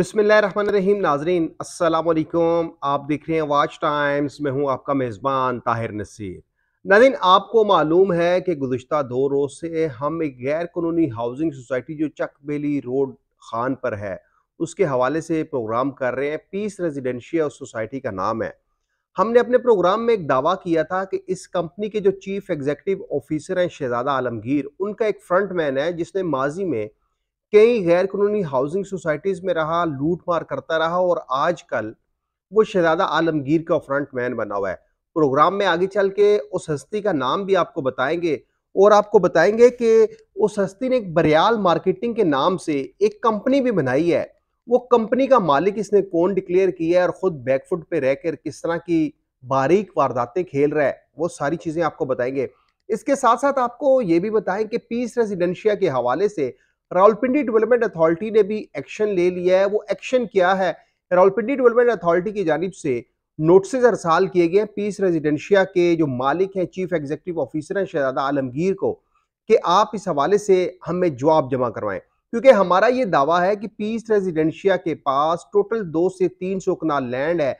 रहीम नाजरीन असलकुम आप देख रहे हैं वाच टाइम्स मैं हूं आपका मेज़बान ताहिर नसीर नाजिन आपको मालूम है कि गुज्त दो रोज़ से हम एक गैर कानूनी हाउसिंग सोसाइटी जो चक बेली रोड खान पर है उसके हवाले से प्रोग्राम कर रहे हैं पीस रेजिडेंशियल सोसाइटी का नाम है हमने अपने प्रोग्राम में एक दावा किया था कि इस कंपनी के जो चीफ एग्जेक्टिव ऑफिसर हैं शहजादा आलमगीर उनका एक फ्रंट मैन है जिसने माजी में कई गैर कानूनी हाउसिंग सोसाइटीज़ में रहा लूट मार करता रहा और आजकल वो शहजादा आलमगीर का फ्रंट मैन बना हुआ है प्रोग्राम में आगे चल के उस हस्ती का नाम भी आपको बताएंगे और आपको बताएंगे कि उस हस्ती ने एक बरियाल मार्केटिंग के नाम से एक कंपनी भी बनाई है वो कंपनी का मालिक इसने कौन डिक्लेयर किया है और खुद बैकफुट पे रहकर किस तरह की बारीक वारदातें खेल रहा है वो सारी चीज़ें आपको बताएंगे इसके साथ साथ आपको ये भी बताएं कि पीस रेजिडेंशिया के हवाले से रावलपिंडी डेवलपमेंट अथॉरिटी ने भी एक्शन ले लिया है वो एक्शन क्या है रावलपिंडी डेवलपमेंट अथॉरिटी की जानब से नोटिस हर साल किए गए पीस रेजिडेंशिया के जो मालिक हैं चीफ एग्जीक्यूटिव ऑफिसर हैं शहजादा आलमगीर को कि आप इस हवाले से हमें जवाब जमा करवाएं क्योंकि हमारा ये दावा है कि पीस रेजिडेंशिया के पास टोटल दो से तीन सौ कनाल लैंड है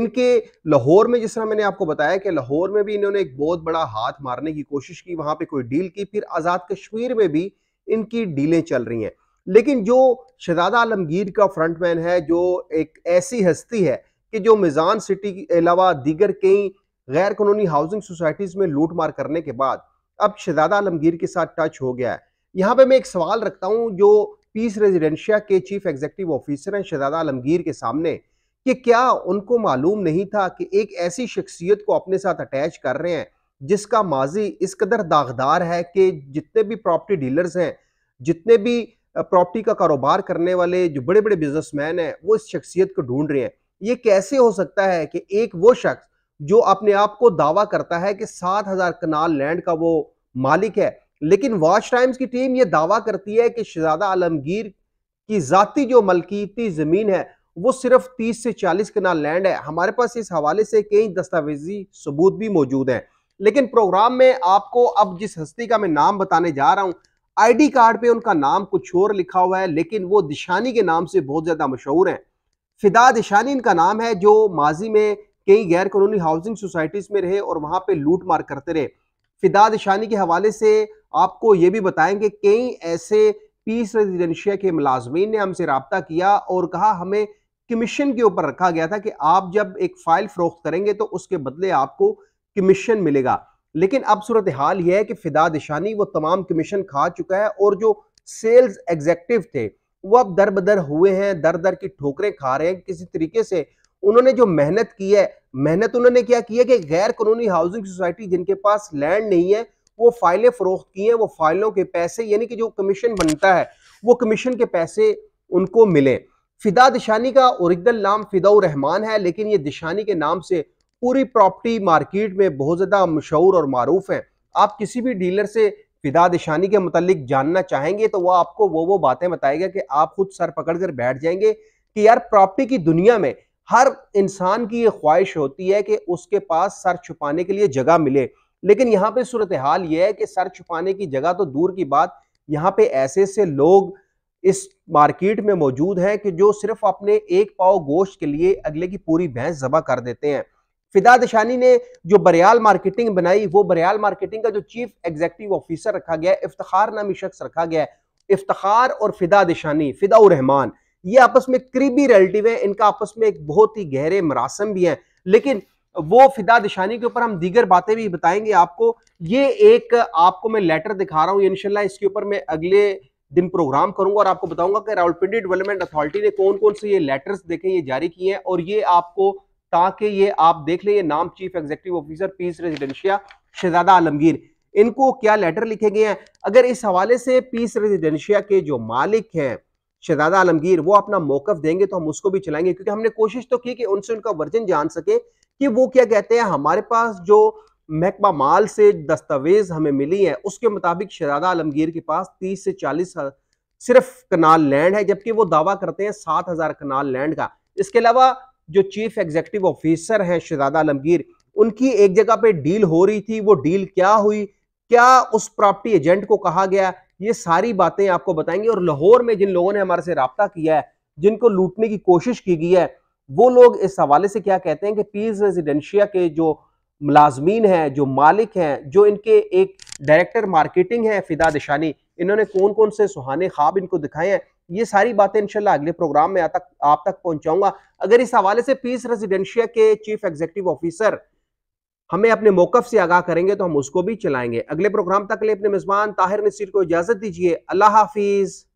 इनके लाहौर में जिस तरह मैंने आपको बताया कि लाहौर में भी इन्होंने एक बहुत बड़ा हाथ मारने की कोशिश की वहां पे कोई डील की फिर आज़ाद कश्मीर में भी इनकी डीलें चल रही हैं लेकिन जो शहजादा आलमगीर का फ्रंटमैन है जो एक ऐसी हस्ती है कि जो मिज़ान सिटी के अलावा दीगर कई गैर कानूनी हाउसिंग सोसाइटीज़ में लूट मार करने के बाद अब शहजादा आलमगीर के साथ टच हो गया है यहाँ पे मैं एक सवाल रखता हूँ जो पीस रेजिडेंशिया के चीफ एग्जीक्यूटिव ऑफिसर हैं शहजादा आलमगीर के सामने कि क्या उनको मालूम नहीं था कि एक ऐसी शख्सियत को अपने साथ अटैच कर रहे हैं जिसका माजी इस कदर दागदार है कि जितने भी प्रॉपर्टी डीलर्स हैं जितने भी प्रॉपर्टी का कारोबार करने वाले जो बड़े बड़े बिजनेसमैन हैं वो इस शख्सियत को ढूंढ रहे हैं ये कैसे हो सकता है कि एक वो शख्स जो अपने आप को दावा करता है कि सात हजार कनाल लैंड का वो मालिक है लेकिन वॉच टाइम्स की टीम ये दावा करती है कि शहजादा आलमगीर की जाती जो मलकीती ज़मीन है वो सिर्फ तीस से चालीस कनाल लैंड है हमारे पास इस हवाले से कई दस्तावेजी सबूत भी मौजूद हैं लेकिन प्रोग्राम में आपको अब जिस हस्ती का मैं नाम बताने जा रहा हूँ आईडी कार्ड पे उनका नाम कुछ और लिखा हुआ है लेकिन वो दिशानी के नाम से बहुत ज़्यादा मशहूर हैं फिदा दिशानी इनका नाम है जो माजी में कई गैर कानूनी हाउसिंग सोसाइटीज़ में रहे और वहां पर लूट मार करते रहे फिदा दिशानी के हवाले से आपको ये भी बताएंगे कई ऐसे पीस रेजिडेंशिया के मुलाजमीन ने हमसे रबता किया और कहा हमें कमीशन के ऊपर रखा गया था कि आप जब एक फ़ाइल फ़रोख्त करेंगे तो उसके बदले आपको कमीशन मिलेगा लेकिन अब सूरत हाल यह है कि फिदा दिशानी वो तमाम कमीशन खा चुका है और जो सेल्स एग्जेक्टिव थे वो अब दर बदर हुए हैं दर दर की ठोकरें खा रहे हैं किसी तरीके से उन्होंने जो मेहनत की है मेहनत उन्होंने क्या की है कि गैर कानूनी हाउसिंग सोसाइटी जिनके पास लैंड नहीं है वो फाइलें फरोख्त की हैं वो फाइलों के पैसे यानी कि जो कमीशन बनता है वो कमीशन के पैसे उनको मिले फिदा दिशानी का ओरिजिनल नाम फिदाउर रहमान है लेकिन ये दिशानी के नाम से पूरी प्रॉपर्टी मार्केट में बहुत ज़्यादा मशहूर और मरूफ है आप किसी भी डीलर से फिदा दिशानी के मतलब जानना चाहेंगे तो वह आपको वो वो बातें बताएगा कि आप खुद सर पकड़ कर बैठ जाएंगे कि यार प्रॉपर्टी की दुनिया में हर इंसान की ये ख्वाहिश होती है कि उसके पास सर छुपाने के लिए जगह मिले लेकिन यहाँ पे सूरत हाल ये है कि सर छुपाने की जगह तो दूर की बात यहाँ पे ऐसे ऐसे लोग इस मार्केट में मौजूद हैं कि जो सिर्फ अपने एक पाव गोश्त के लिए अगले की पूरी भैंस जबा कर देते हैं फिदा दशानी ने जो बरियाल मार्केटिंग बनाई वो बरियाल मार्केटिंग का जो चीफ एग्जीक्यूटिव ऑफिसर रखा गया है इफ्तार नामी शख्स रखा गया है इफ्तार और फिदा दशानी फिदाउरहमान ये आपस में करीबी रिलेटिव है इनका आपस में एक बहुत ही गहरे मरासम भी हैं लेकिन वो फिदा दिशानी के ऊपर हम दीगर बातें भी बताएंगे आपको ये एक आपको मैं लेटर दिखा रहा हूँ इनशाला इसके ऊपर मैं अगले दिन प्रोग्राम करूंगा और आपको बताऊंगा कि रावलपिंडी डेवलपमेंट अथॉरिटी ने कौन कौन से ये लेटर्स देखे ये जारी किए हैं और ये आपको ताकि ये आप देख लें ये नाम chief executive officer Peace Residencia Shahzada Alamgir इनको क्या लेटर लिखे गए हैं अगर इस हवाले से पीस रेजिडेंशिया के जो मालिक हैं शहजादा आलमगीर वो अपना मौकफ देंगे तो हम उसको भी चलाएंगे क्योंकि हमने कोशिश तो की कि उनसे उनका वर्जन जान सके कि वो क्या कहते हैं हमारे पास जो महकमा माल से दस्तावेज हमें मिली है उसके मुताबिक शहजादा आलमगीर के पास तीस से चालीस सिर्फ कनाल लैंड है जबकि वो दावा करते हैं सात हजार कनाल लैंड का इसके अलावा जो चीफ एग्जीक्यूटिव ऑफिसर हैं शहजादा आलमगीर उनकी एक जगह पे डील हो रही थी वो डील क्या हुई क्या उस प्रॉपर्टी एजेंट को कहा गया ये सारी बातें आपको बताएंगे और लाहौर में जिन लोगों ने हमारे से रबता किया है जिनको लूटने की कोशिश की गई है वो लोग इस हवाले से क्या कहते हैं कि पीज रेजिडेंशिया के जो मुलाजमीन हैं जो मालिक हैं जो इनके एक डायरेक्टर मार्केटिंग है फिदा दिशानी इन्होंने कौन कौन से सुहाने ख्वाब इनको दिखाए हैं ये सारी बातें इंशाल्लाह अगले प्रोग्राम में आता, आप तक पहुंचाऊंगा अगर इस हवाले से पीस रेजिडेंशिया के चीफ एग्जीक्यूटिव ऑफिसर हमें अपने मौकफ से आगाह करेंगे तो हम उसको भी चलाएंगे अगले प्रोग्राम तक ले अपने मेजबान ताहिर नसीर को इजाजत दीजिए अल्लाह हाफिज़